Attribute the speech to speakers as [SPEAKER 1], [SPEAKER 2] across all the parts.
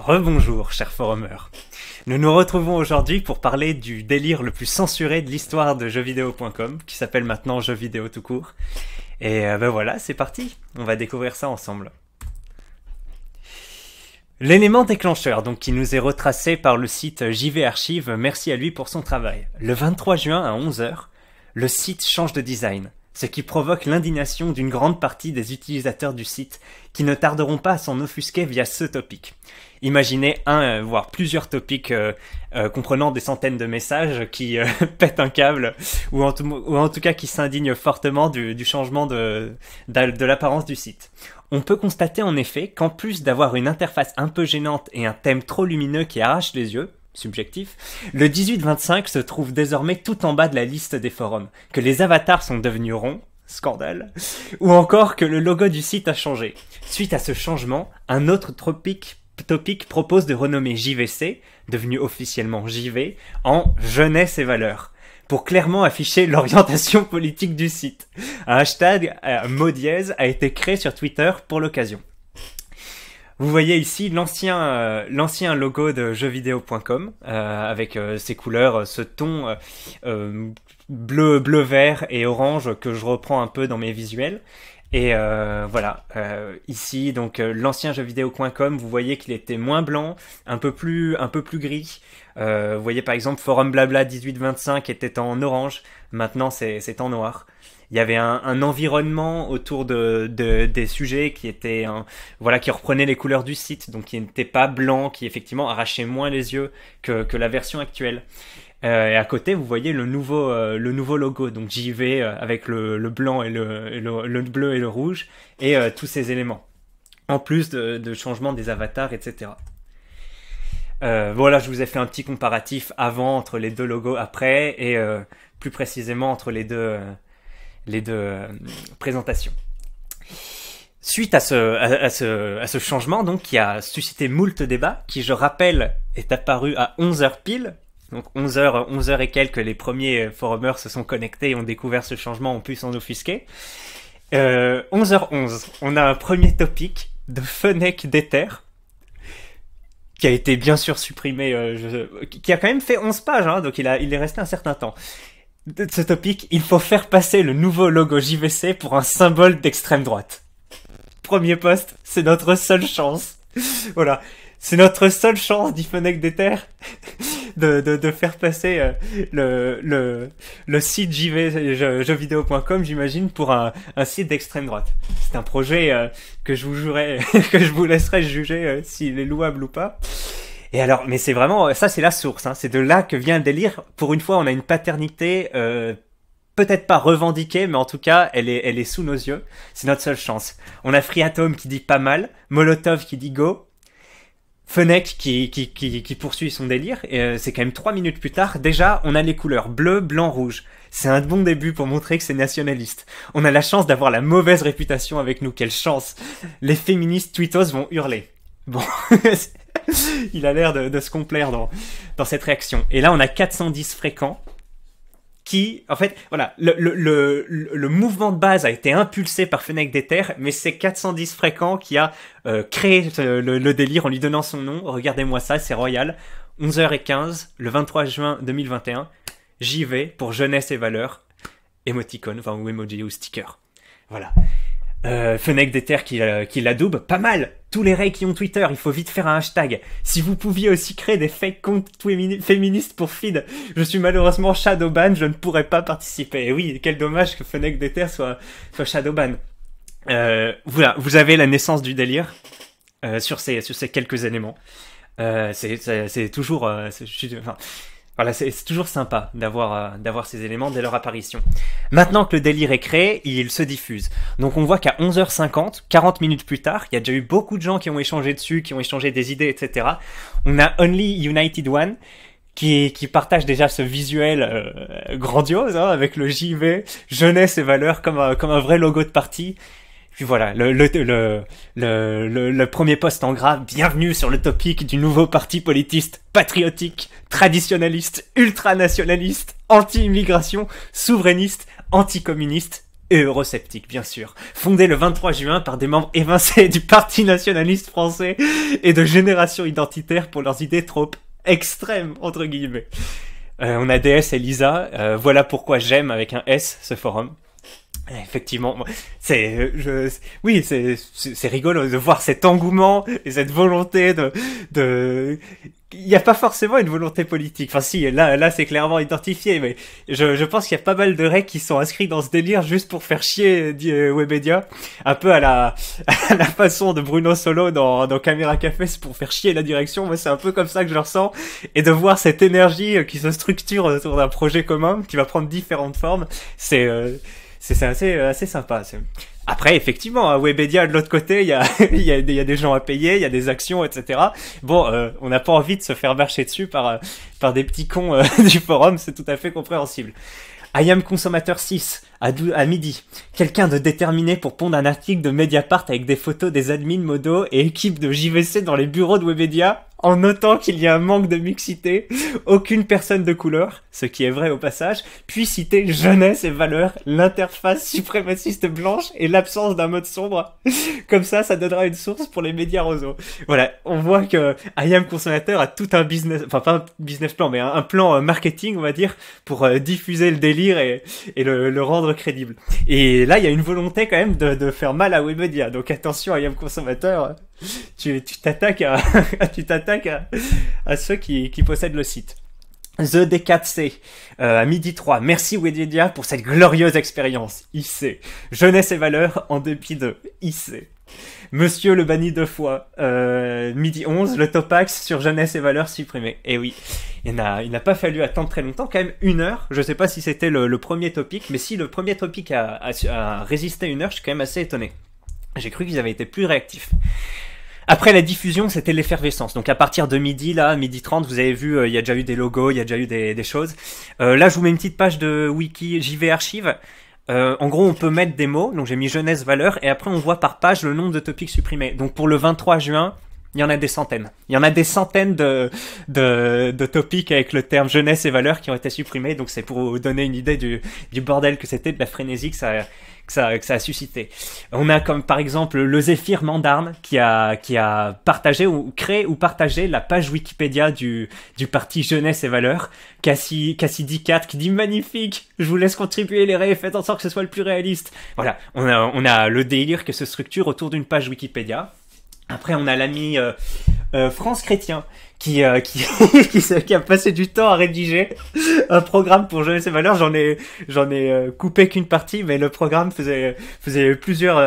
[SPEAKER 1] Rebonjour, chers forumers. Nous nous retrouvons aujourd'hui pour parler du délire le plus censuré de l'histoire de jeuxvideo.com, qui s'appelle maintenant Jeux vidéo tout court. Et euh, ben voilà, c'est parti, on va découvrir ça ensemble. L'élément déclencheur, donc, qui nous est retracé par le site JV Archive, merci à lui pour son travail. Le 23 juin à 11h, le site change de design ce qui provoque l'indignation d'une grande partie des utilisateurs du site, qui ne tarderont pas à s'en offusquer via ce topic. Imaginez un, euh, voire plusieurs topics euh, euh, comprenant des centaines de messages qui pètent un câble, ou en tout, cas qui s'indignent fortement du, changement de, de l'apparence du site. On peut constater en effet qu'en plus d'avoir une interface un peu gênante et un thème trop lumineux qui arrache les yeux, subjectif, le 18-25 se trouve désormais tout en bas de la liste des forums, que les avatars sont devenus ronds, scandale, ou encore que le logo du site a changé. Suite à ce changement, un autre tropique Topic propose de renommer JVC, devenu officiellement JV, en Jeunesse et Valeurs, pour clairement afficher l'orientation politique du site. Un hashtag euh, mot a été créé sur Twitter pour l'occasion. Vous voyez ici l'ancien euh, l'ancien logo de jeuxvideo.com euh, avec ces euh, ses couleurs, ce ton bleu bleu vert et orange que je reprends un peu dans mes visuels. Et voilà, ici donc l'ancien jeuxvideo.com, vous voyez qu'il était moins blanc, un peu plus un peu plus gris. vous voyez par exemple Forum Blabla 1825 était en orange, maintenant c'est en noir il y avait un, environnement autour de, des sujets qui était voilà qui reprenait les couleurs du site, donc qui n'était pas blanc, qui effectivement arrachait moins les yeux que, que la version actuelle. Euh, et à côté, vous voyez le nouveau, euh, le nouveau logo. Donc j'y euh, avec le, le, blanc et le, le, bleu et le rouge et tous ces éléments. En plus de, de changement des avatars, etc. voilà, je vous ai fait un petit comparatif avant entre les deux logos après et plus précisément entre les deux, les deux euh, présentations. Suite à ce, changement, donc, qui a suscité moult débats, qui, je rappelle, est apparu à 11h pile. Donc 11h, 11h et quelques, les premiers forumers se sont connectés, et ont découvert ce changement, ont pu s'en offusquer. 11h11, euh, on a un premier topic de Fennec d'Ether, qui a été bien sûr supprimé, euh, qui a quand même fait 11 pages, hein, donc il est resté un certain temps de ce topic, il faut faire passer le nouveau logo JVC pour un symbole d'extrême droite. Premier poste, c'est notre seule chance. voilà. C'est notre seule chance d'Iphonec des Terres de, de, faire passer euh, le, le, le site jeuxvideo.com, j'imagine, pour un, un site d'extrême droite. C'est un projet euh, que je vous jouerai que je vous laisserai juger euh, s'il est louable ou pas. Et alors, mais c'est vraiment, ça c'est la source, hein. c'est de là que vient le délire. Pour une fois, on a une paternité, euh, peut-être pas revendiquée, mais en tout cas, elle est, elle est sous nos yeux. C'est notre seule chance. On a Friatome qui dit pas mal, Molotov qui dit go, Fennec qui, qui, qui, qui, poursuit son délire, et euh, c'est quand même trois minutes plus tard, déjà on a les couleurs bleu, blanc, rouge. C'est un bon début pour montrer que c'est nationaliste. On a la chance d'avoir la mauvaise réputation avec nous, quelle chance Les féministes twittos vont hurler. Bon, Il a l'air de, se complaire dans, dans cette réaction. Et là, on a 410 fréquents qui, en fait, voilà, le, mouvement de base a été impulsé par Fennec des Terres, mais c'est 410 fréquents qui a euh, créé euh, le, délire en lui donnant son nom. Regardez-moi ça, c'est royal. 11h15, le 23 juin 2021, j'y vais pour Jeunesse et Valeurs, émoticône, enfin, ou emoji ou sticker. Voilà. Euh, Fennec des qui, euh, qui l'adoube, pas mal tous les rais qui ont Twitter, il faut vite faire un hashtag. Si vous pouviez aussi créer des fake comptes féministes pour feed, je suis malheureusement shadowban, je ne pourrais pas participer. Et oui, quel dommage que Fennec des soit, shadowban. Euh, voilà, vous avez la naissance du délire euh, sur, ces, sur ces quelques éléments. Euh, c'est toujours... Enfin, voilà, c'est toujours sympa d'avoir euh, d'avoir ces éléments dès leur apparition. Maintenant que le délire est créé, il se diffuse. Donc on voit qu'à 11h50, 40 minutes plus tard, il y a déjà eu beaucoup de gens qui ont échangé dessus, qui ont échangé des idées, etc. On a Only United One qui, qui, partage déjà ce visuel euh, grandiose hein, avec le JV, jeunesse et valeurs comme un, comme un vrai logo de parti voilà, le, le, premier poste en gras, bienvenue sur le topic du nouveau parti politiste patriotique, traditionnaliste, ultranationaliste, anti-immigration, souverainiste, anticommuniste et eurosceptique, bien sûr. Fondé le 23 juin par des membres évincés du Parti nationaliste français et de génération identitaire pour leurs idées trop extrêmes, entre guillemets. Euh, on a DS et Lisa, euh, voilà pourquoi j'aime avec un S ce forum. Effectivement, c'est, je, oui, c'est, c'est rigolo de voir cet engouement et cette volonté de, de, il n'y a pas forcément une volonté politique. Enfin, si, là, là, c'est clairement identifié, mais je, je pense qu'il y a pas mal de règles qui sont inscrits dans ce délire juste pour faire chier euh, euh, Webedia, un peu à la, la façon de Bruno Solo dans, dans Caméra Café, pour faire chier la direction. Moi, c'est un peu comme ça que je le ressens, et de voir cette énergie euh, qui se structure autour d'un projet commun qui va prendre différentes formes, c'est c'est assez euh, sympa. Après, effectivement, à hein, Webedia, de l'autre côté, il y a, des gens à payer, il y a des actions, etc. Bon, euh, on n'a pas envie de se faire marcher dessus par, euh, par des petits cons du forum, c'est tout à fait compréhensible. I am consommateur 6, à, à midi. Quelqu'un de déterminé pour pondre un article de Mediapart avec des photos des admins modo et équipe de JVC dans les bureaux de Webedia en notant qu'il y a un manque de mixité, aucune personne de couleur, ce qui est vrai au passage, puis citer jeunesse et valeur, l'interface suprémaciste blanche et l'absence d'un mode sombre. Comme ça, ça donnera une source pour les médias roseaux. Voilà, on voit que I Am Consommateur a tout un business, enfin pas un business plan, mais un, plan euh, marketing, on va dire, pour euh, diffuser le délire et, le, rendre crédible. Et là, il y a une volonté quand même de, faire mal à Webedia, donc attention I Am Consommateur tu t'attaques à, tu t'attaques à, à, ceux qui, qui possèdent le site. The D4C, euh, à midi 3. Merci Wededia pour cette glorieuse expérience. IC. Jeunesse et valeurs en dépit de IC. Monsieur le banni deux fois, euh, midi 11, le topax sur jeunesse et valeurs supprimé. Et eh oui, il n'a pas fallu attendre très longtemps, quand même une heure. Je sais pas si c'était le, premier topic, mais si le premier topic a, a, a résisté une heure, je suis quand même assez étonné. J'ai cru qu'ils avaient été plus réactifs. Après la diffusion, c'était l'effervescence. Donc à partir de midi, là, midi 30, vous avez vu, euh, il y a déjà eu des logos, il y a déjà eu des, choses. Euh, là, je vous mets une petite page de wiki JV Archive. Euh, en gros, on peut mettre des mots. Donc j'ai mis jeunesse valeur et après on voit par page le nombre de topics supprimés. Donc pour le 23 juin, il y en a des centaines. Il y en a des centaines de, de, de topics avec le terme jeunesse et valeur qui ont été supprimés. Donc c'est pour vous donner une idée du, du bordel que c'était, de la frénésie que ça, que ça, a suscité. On a comme par exemple le Zéphyr Mandarne qui a, qui a partagé ou créé ou partagé la page Wikipédia du, du parti Jeunesse et Valeurs. Cassidy 4 qui dit magnifique, je vous laisse contribuer les ré. faites en sorte que ce soit le plus réaliste. Voilà, on a, on a le délire que se structure autour d'une page Wikipédia. Après, on a l'ami euh, euh, France Chrétien, qui, euh, qui, qui, a passé du temps à rédiger un programme pour jouer ses Valeurs. J'en ai, j'en ai euh, coupé qu'une partie, mais le programme faisait, faisait plusieurs,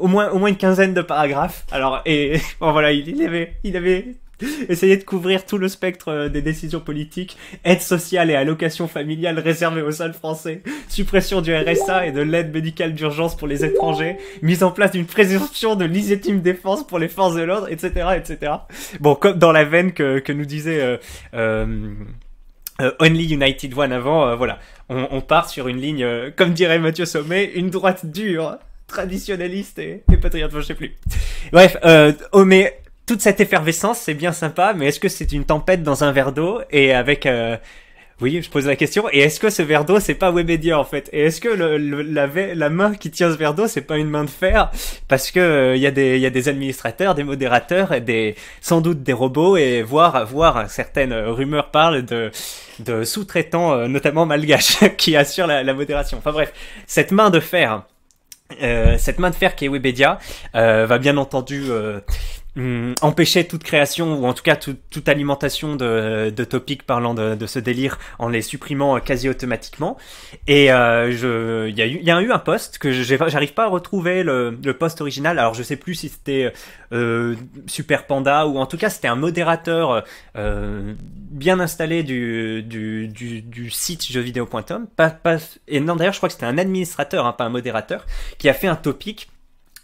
[SPEAKER 1] au moins, au moins une quinzaine de paragraphes. Alors, et voilà, il, il avait, il avait Essayer de couvrir tout le spectre euh, des décisions politiques, aide sociale et allocation familiale Réservée aux seuls Français, suppression du RSA et de l'aide médicale d'urgence pour les étrangers, mise en place d'une présomption de légitime défense pour les forces de l'ordre, etc., etc. Bon, comme dans la veine que, que nous disait euh, euh, euh Only United One avant, voilà, on, on, part sur une ligne, comme dirait Mathieu Sommet, une droite dure, traditionnaliste et, patriote, je sais plus. Bref, mais toute cette effervescence, c'est bien sympa, mais est-ce que c'est une tempête dans un verre d'eau et avec euh, oui, je pose la question. Et est-ce que ce verre d'eau, c'est pas Webedia en fait Et est-ce que la, main qui tient ce verre d'eau, c'est pas une main de fer Parce que il euh, y, a des, des administrateurs, des modérateurs, et des sans doute des robots, et voire, voire certaines rumeurs parlent de, de sous-traitants, euh, notamment malgaches, qui assurent la, modération. Enfin bref, cette main de fer. cette main de fer qui est Webedia va bien entendu euh, Mmh. empêcher toute création ou en tout cas toute alimentation de, de topics parlant de, de, ce délire en les supprimant euh, quasi automatiquement. Et euh, je, il y a eu, y a un post que j'arrive pas à retrouver le, le post original. Alors je sais plus si c'était euh, Super Panda ou en tout cas c'était un modérateur bien installé du, du, du, du site jeuxvideo.com. Pas, pas, et non d'ailleurs je crois que c'était un administrateur, hein, pas un modérateur, qui a fait un topic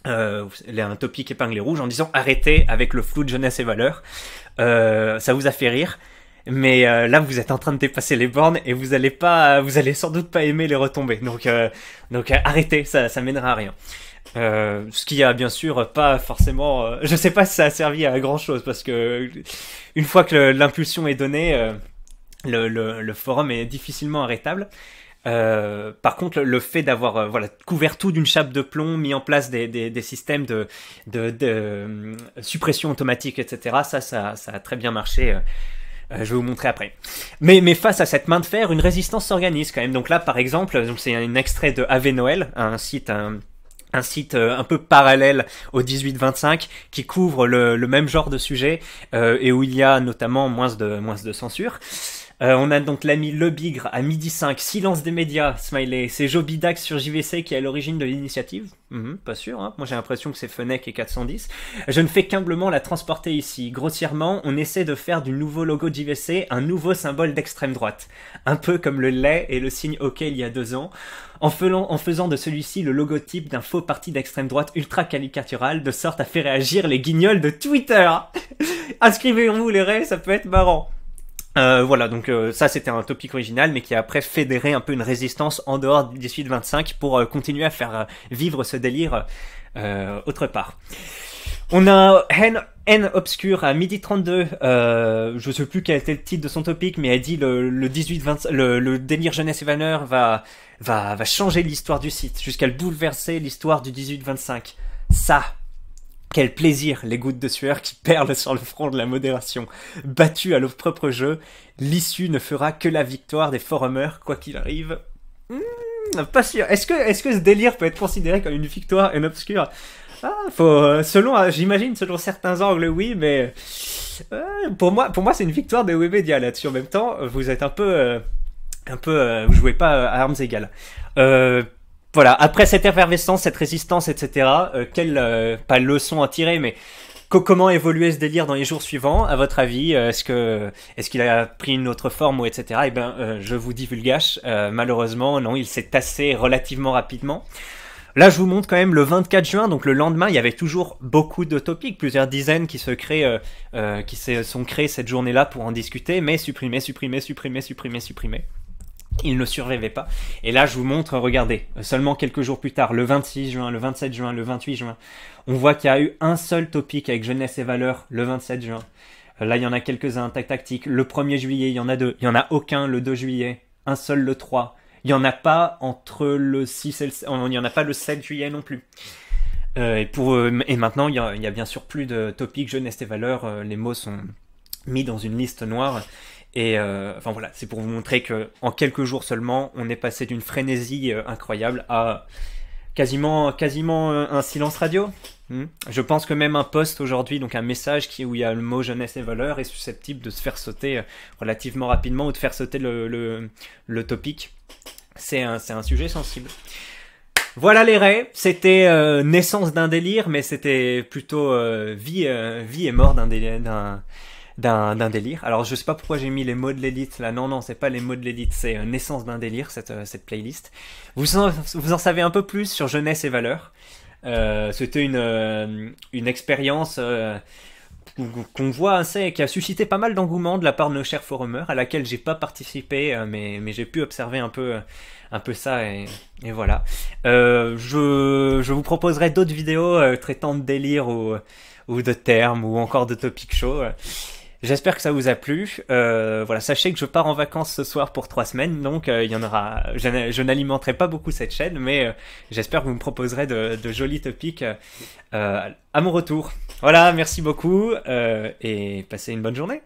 [SPEAKER 1] euh, un topic épinglé rouge en disant arrêtez avec le flou de jeunesse et valeurs. Euh, ça vous a fait rire, mais euh, là vous êtes en train de dépasser les bornes et vous allez pas, vous allez sans doute pas aimer les retombées. Donc, euh, donc arrêtez, ça, ça mènera à rien. ce qui a bien sûr pas forcément, je sais pas si ça a servi à grand chose parce que une fois que l'impulsion est donnée, le, le, forum est difficilement arrêtable. Euh, par contre, le, fait d'avoir euh, voilà couvert tout d'une chape de plomb, mis en place des, systèmes de, de, euh, suppression automatique, etc., ça, ça, a très bien marché. je vais vous montrer après. Mais, mais, face à cette main de fer, une résistance s'organise quand même. Donc là, par exemple, c'est un extrait de Ave Noël, un site, un, site un peu parallèle au 1825, qui couvre le, même genre de sujet et où il y a notamment moins de, moins de censure. Euh, on a donc l'ami Le Bigre à midi 5, silence des médias, Smiley. C'est Joe sur JVC qui est à l'origine de l'initiative. Mhm, pas sûr, hein. moi j'ai l'impression que c'est Fenech et 410. Je ne fais qu'humblement la transporter ici. Grossièrement, on essaie de faire du nouveau logo JVC un nouveau symbole d'extrême droite. Un peu comme le lait et le signe OK il y a deux ans, en, faisant de celui-ci le logotype d'un faux parti d'extrême droite ultra caricatural, de sorte à faire réagir les guignols de Twitter. Inscrivez-vous les rails, ça peut être marrant. Euh, voilà, donc euh, ça c'était un topic original, mais qui a après fédéré un peu une résistance en dehors du 18 25 pour euh, continuer à faire vivre ce délire autre part. On a Hen, Hen Obscure à midi 32, je sais plus quel était le titre de son topic, mais elle dit le, le 18-20, le, délire jeunesse et vanneur va, va, va changer l'histoire du site, jusqu'à le bouleverser l'histoire du 18-25. Ça, quel plaisir, les gouttes de sueur qui perlent sur le front de la modération. Battu à leur propre jeu, l'issue ne fera que la victoire des forumers, quoi qu'il arrive. Hmm, pas sûr. Est-ce que, est -ce que ce délire peut être considéré comme une victoire une obscure ah, euh, selon, euh, j'imagine, selon certains angles, oui, mais euh, pour moi, pour moi, c'est une victoire des Webedia là-dessus. En même temps, vous êtes un peu, un peu, vous jouez pas à armes égales voilà, après cette effervescence, cette résistance, etc., euh, quelle, euh, pas leçon à tirer, mais comment évoluer ce délire dans les jours suivants, à votre avis euh, Est-ce que est-ce qu'il a pris une autre forme ou etc. Eh bien, je vous divulgage, malheureusement, non, il s'est tassé relativement rapidement. Là, je vous montre quand même le 24 juin, donc le lendemain, il y avait toujours beaucoup de topics, plusieurs dizaines qui se créent, qui se sont créés cette journée-là pour en discuter, mais supprimer, supprimer, supprimer, supprimer, supprimer il ne survivait pas. Et là, je vous montre, regardez, seulement quelques jours plus tard, le 26 juin, le 27 juin, le 28 juin, on voit qu'il y a eu un seul topic avec jeunesse et valeurs le 27 juin. Là, il y en a quelques-uns, tactique. Le 1er juillet, il y en a deux. Il n'y en a aucun le 2 juillet. Un seul le 3. Il n'y en a pas entre le 6 et le 7. Il n'y en a pas le 7 juillet non plus. Euh, et, pour, euh, et maintenant, il y, a, il y, a, bien sûr plus de topics jeunesse et valeurs. Euh, les mots sont mis dans une liste noire. Et euh, enfin voilà, c'est pour vous montrer que en quelques jours seulement, on est passé d'une frénésie euh, incroyable à quasiment, quasiment euh, un silence radio. Hmm. Je pense que même un post aujourd'hui, donc un message qui, où il y a le mot jeunesse et valeur, est susceptible de se faire sauter relativement rapidement ou de faire sauter le, le, le topic. C'est un, un, sujet sensible. Voilà les raies, c'était naissance d'un délire, mais c'était plutôt vie, vie et mort d'un délire d'un délire. Alors je sais pas pourquoi j'ai mis les mots de l'élite là, non, non, c'est pas les mots de l'élite, c'est euh, naissance d'un délire cette, euh, cette playlist. Vous en, vous en savez un peu plus sur jeunesse et valeurs. Euh, c'était une, une expérience qu'on voit assez, qui a suscité pas mal d'engouement de la part de nos chers forumers, à laquelle j'ai pas participé, mais, mais j'ai pu observer un peu, un peu ça et, voilà. je, je, vous proposerai d'autres vidéos traitant de délire ou, ou de termes ou encore de topic show. J'espère que ça vous a plu. Euh, voilà, sachez que je pars en vacances ce soir pour trois semaines, donc euh, il y en aura. Je, n'alimenterai pas beaucoup cette chaîne, mais euh, j'espère que vous me proposerez de, de jolis topics à mon retour. Voilà, merci beaucoup et passez une bonne journée.